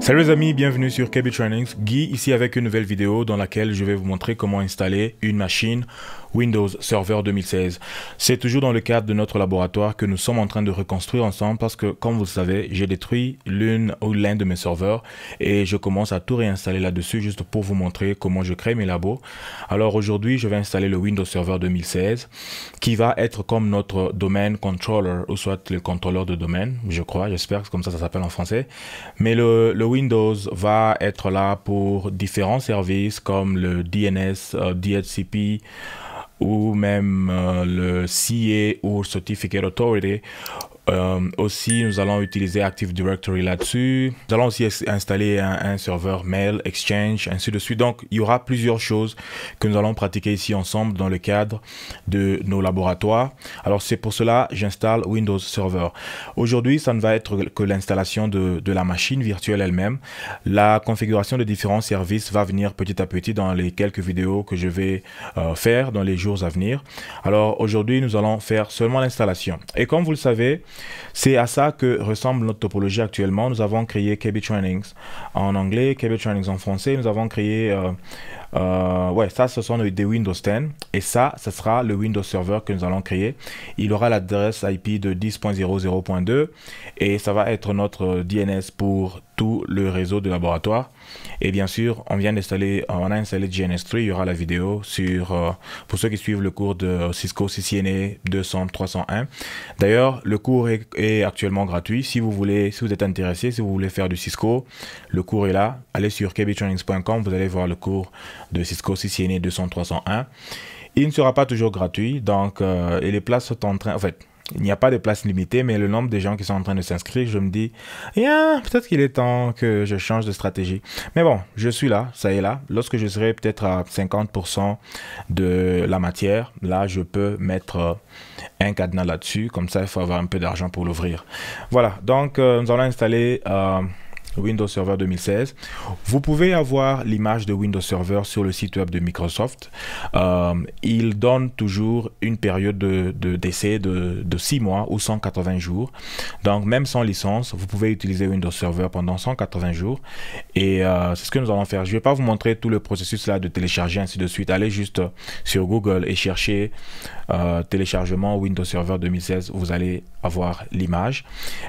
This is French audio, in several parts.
Salut les amis, bienvenue sur KB Trainings. Guy ici avec une nouvelle vidéo dans laquelle je vais vous montrer comment installer une machine Windows Server 2016. C'est toujours dans le cadre de notre laboratoire que nous sommes en train de reconstruire ensemble parce que, comme vous le savez, j'ai détruit l'une ou l'un de mes serveurs et je commence à tout réinstaller là-dessus juste pour vous montrer comment je crée mes labos. Alors aujourd'hui, je vais installer le Windows Server 2016 qui va être comme notre domaine controller ou soit le contrôleur de domaine, je crois, j'espère que comme ça ça s'appelle en français. Mais le, Windows va être là pour différents services comme le DNS, euh, DHCP, ou même euh, le CA ou Certificate Authority euh, aussi, nous allons utiliser Active Directory là-dessus. Nous allons aussi installer un, serveur mail, Exchange, ainsi de suite. Donc, il y aura plusieurs choses que nous allons pratiquer ici ensemble dans le cadre de nos laboratoires. Alors, c'est pour cela j'installe Windows Server. Aujourd'hui, ça ne va être que l'installation de, la machine virtuelle elle-même. La configuration de différents services va venir petit à petit dans les quelques vidéos que je vais euh, faire dans les jours à venir. Alors, aujourd'hui, nous allons faire seulement l'installation. Et comme vous le savez, c'est à ça que ressemble notre topologie actuellement. Nous avons créé KB Trainings en anglais, KB Trainings en français. Nous avons créé euh, euh, ouais, ça, ce sont des Windows 10. Et ça, ce sera le Windows Server que nous allons créer. Il aura l'adresse IP de 10.00.2 et ça va être notre DNS pour tout le réseau de laboratoire. Et bien sûr, on vient d'installer, on a installé GNS3. Il y aura la vidéo sur, euh, pour ceux qui suivent le cours de Cisco CCNA 200 301. D'ailleurs, le cours est, actuellement gratuit. Si vous voulez, si vous êtes intéressé, si vous voulez faire du Cisco, le cours est là. Allez sur kbtrainings.com, vous allez voir le cours de Cisco CCNA 200-301. Il ne sera pas toujours gratuit, donc euh, et les places sont en train... En fait, il n'y a pas de place limitée, mais le nombre de gens qui sont en train de s'inscrire, je me dis, eh, peut-être qu'il est temps que je change de stratégie. Mais bon, je suis là, ça est là. Lorsque je serai peut-être à 50% de la matière, là, je peux mettre euh, un cadenas là-dessus. Comme ça, il faut avoir un peu d'argent pour l'ouvrir. Voilà, donc euh, nous allons installer... Windows Server 2016. Vous pouvez avoir l'image de Windows Server sur le site web de Microsoft. Euh, il donne toujours une période de d'essai de, 6 mois ou 180 jours. Donc même sans licence, vous pouvez utiliser Windows Server pendant 180 jours. Et euh, c'est ce que nous allons faire. Je ne vais pas vous montrer tout le processus là de télécharger ainsi de suite. Allez juste sur Google et cherchez euh, téléchargement Windows Server 2016. Vous allez avoir l'image.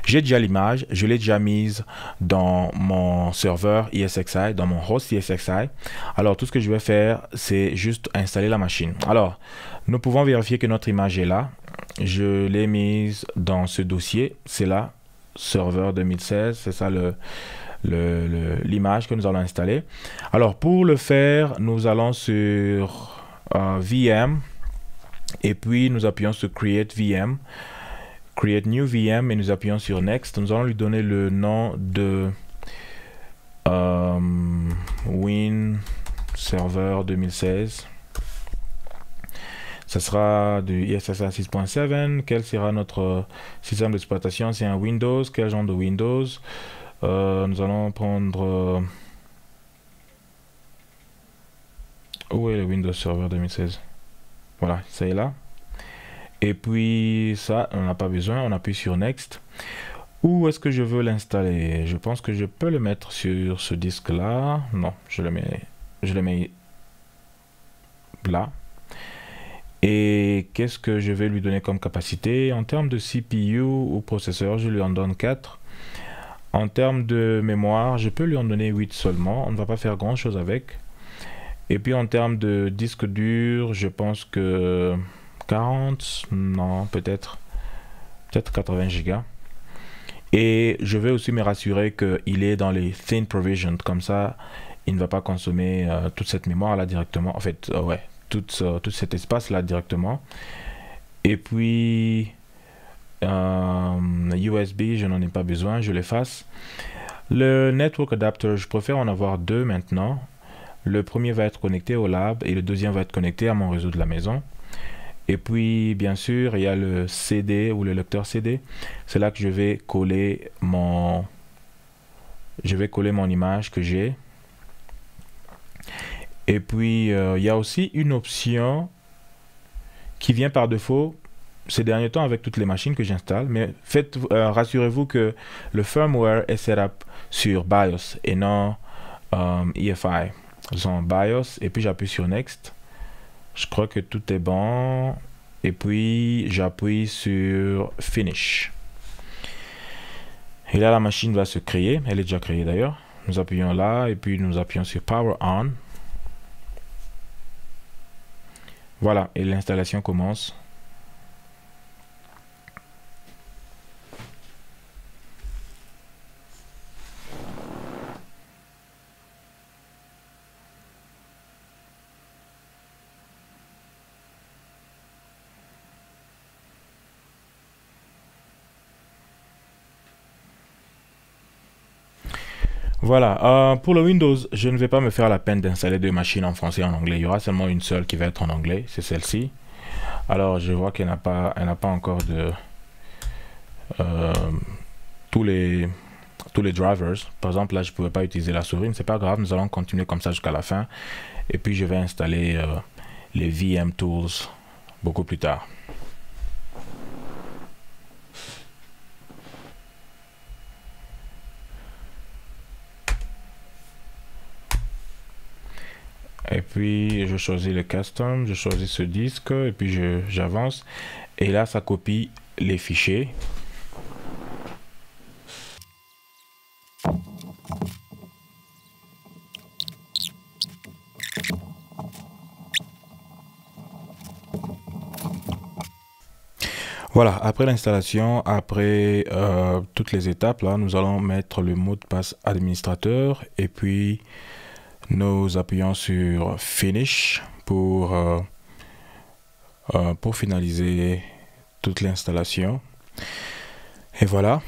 J'ai déjà l'image. Je l'ai déjà mise dans mon, serveur ISXi, dans mon host ISXi. Alors tout ce que je vais faire, c'est juste installer la machine. Alors, nous pouvons vérifier que notre image est là. Je l'ai mise dans ce dossier. C'est là, serveur 2016. C'est ça le, l'image que nous allons installer. Alors pour le faire, nous allons sur euh, VM et puis nous appuyons sur Create VM, Create New VM et nous appuyons sur Next. Nous allons lui donner le nom de euh, Win Server 2016. ce sera du ISSA 6.7. Quel sera notre système d'exploitation C'est un Windows. Quel genre de Windows euh, Nous allons prendre... Euh, où est le Windows Server 2016 Voilà, ça est là. Et puis ça, on n'a pas besoin. On appuie sur Next. Où est-ce que je veux l'installer Je pense que je peux le mettre sur ce disque là. Non, je le mets, je le mets là. Et qu'est-ce que je vais lui donner comme capacité En termes de CPU ou processeur, je lui en donne 4. En termes de mémoire, je peux lui en donner 8 seulement. On ne va pas faire grand-chose avec. Et puis en termes de disque dur, je pense que 40, non, peut-être peut-être 80 gigas. Et je vais aussi me rassurer qu'il est dans les thin provisioned Comme ça, il ne va pas consommer euh, toute cette mémoire là directement. En fait, euh, ouais, tout, tout, cet espace là directement. Et puis, USB, euh, je n'en ai pas besoin, je l'efface. Le network adapter, je préfère en avoir deux maintenant. Le premier va être connecté au lab et le deuxième va être connecté à mon réseau de la maison. Et puis, bien sûr, il y a le CD ou le lecteur CD. C'est là que je vais coller mon, je vais coller mon image que j'ai. Et puis, euh, il y a aussi une option qui vient par défaut ces derniers temps avec toutes les machines que j'installe. Mais faites, euh, rassurez-vous que le firmware est setup sur BIOS et non EFI. Euh, e Ils BIOS et puis j'appuie sur Next. Je crois que tout est bon. Et puis, j'appuie sur Finish. Et là, la machine va se créer. Elle est déjà créée d'ailleurs. Nous appuyons là et puis nous appuyons sur Power On. Voilà, et l'installation commence. Voilà, euh, pour le Windows, je ne vais pas me faire la peine d'installer deux machines en français et en anglais. Il y aura seulement une seule qui va être en anglais, c'est celle-ci. Alors je vois qu'elle n'a pas, pas encore de euh, tous les tous les drivers. Par exemple, là, je ne pouvais pas utiliser la souris, mais c'est pas grave. Nous allons continuer comme ça jusqu'à la fin. Et puis, je vais installer euh, les VM Tools beaucoup plus tard. Et puis je choisis le custom, je choisis ce disque et puis j'avance. Et là, ça copie les fichiers. Voilà, après l'installation, après euh, toutes les étapes, là, nous allons mettre le mot de passe administrateur et puis nous appuyons sur Finish pour, euh, euh, pour finaliser toute l'installation. Et voilà.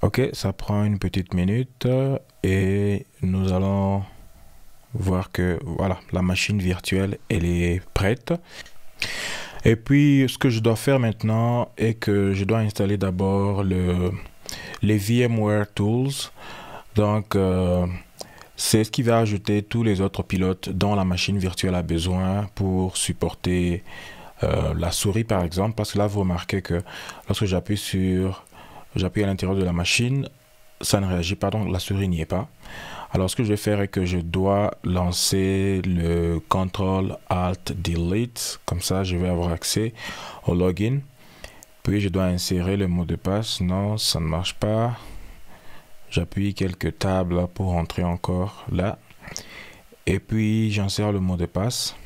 Ok, ça prend une petite minute et nous allons voir que voilà, la machine virtuelle, elle est prête. Et puis, ce que je dois faire maintenant est que je dois installer d'abord le, les VMware Tools. Donc, euh, c'est ce qui va ajouter tous les autres pilotes dont la machine virtuelle a besoin pour supporter euh, la souris, par exemple. Parce que là, vous remarquez que lorsque j'appuie sur, j'appuie à l'intérieur de la machine, ça ne réagit pas, donc la souris n'y est pas. Alors, ce que je vais faire est que je dois lancer le Ctrl Alt Delete. Comme ça, je vais avoir accès au login. Puis je dois insérer le mot de passe. Non, ça ne marche pas. J'appuie quelques tables pour entrer encore là. Et puis j'insère le mot de passe.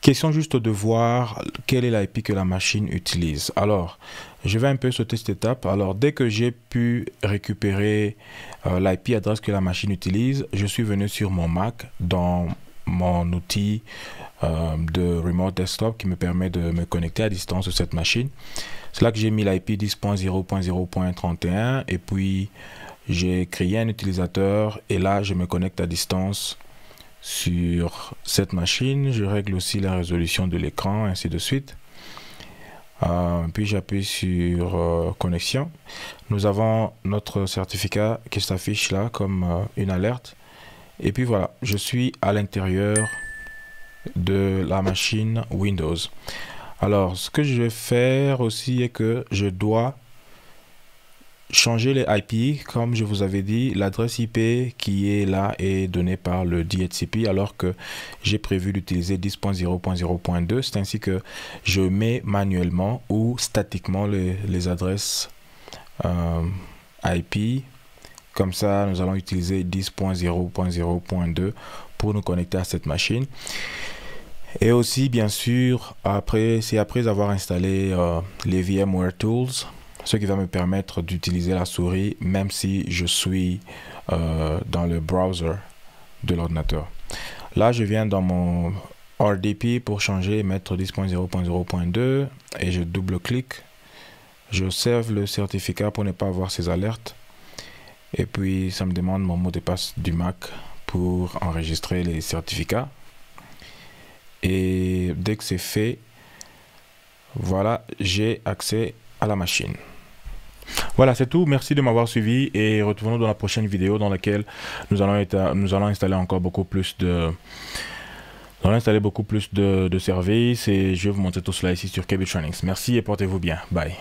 Question juste de voir quelle est l'IP que la machine utilise. Alors, je vais un peu sauter cette étape. Alors, dès que j'ai pu récupérer euh, l'IP adresse que la machine utilise, je suis venu sur mon Mac dans mon outil euh, de remote desktop qui me permet de me connecter à distance de cette machine. C'est là que j'ai mis l'IP 10.0.0.31 et puis j'ai créé un utilisateur et là je me connecte à distance sur cette machine. Je règle aussi la résolution de l'écran, ainsi de suite. Euh, puis j'appuie sur euh, connexion. Nous avons notre certificat qui s'affiche là comme euh, une alerte. Et puis voilà, je suis à l'intérieur de la machine Windows. Alors, ce que je vais faire aussi est que je dois changer les IP. Comme je vous avais dit, l'adresse IP qui est là est donnée par le DHCP alors que j'ai prévu d'utiliser 10.0.0.2. C'est ainsi que je mets manuellement ou statiquement les, adresses euh, IP. Comme ça, nous allons utiliser 10.0.0.2 pour nous connecter à cette machine. Et aussi, bien sûr, après, c'est après avoir installé euh, les VMware Tools, ce qui va me permettre d'utiliser la souris même si je suis euh, dans le browser de l'ordinateur. Là, je viens dans mon RDP pour changer, mettre 10.0.0.2 et je double-clique. Je serve le certificat pour ne pas avoir ces alertes. Et puis, ça me demande mon mot de passe du Mac pour enregistrer les certificats. Et dès que c'est fait, voilà, j'ai accès à la machine. Voilà, c'est tout. Merci de m'avoir suivi et retrouvons-nous dans la prochaine vidéo dans laquelle nous allons, nous allons installer encore beaucoup plus de... beaucoup plus de, de services et je vais vous montrer tout cela ici sur KB Trainings. Merci et portez-vous bien. Bye.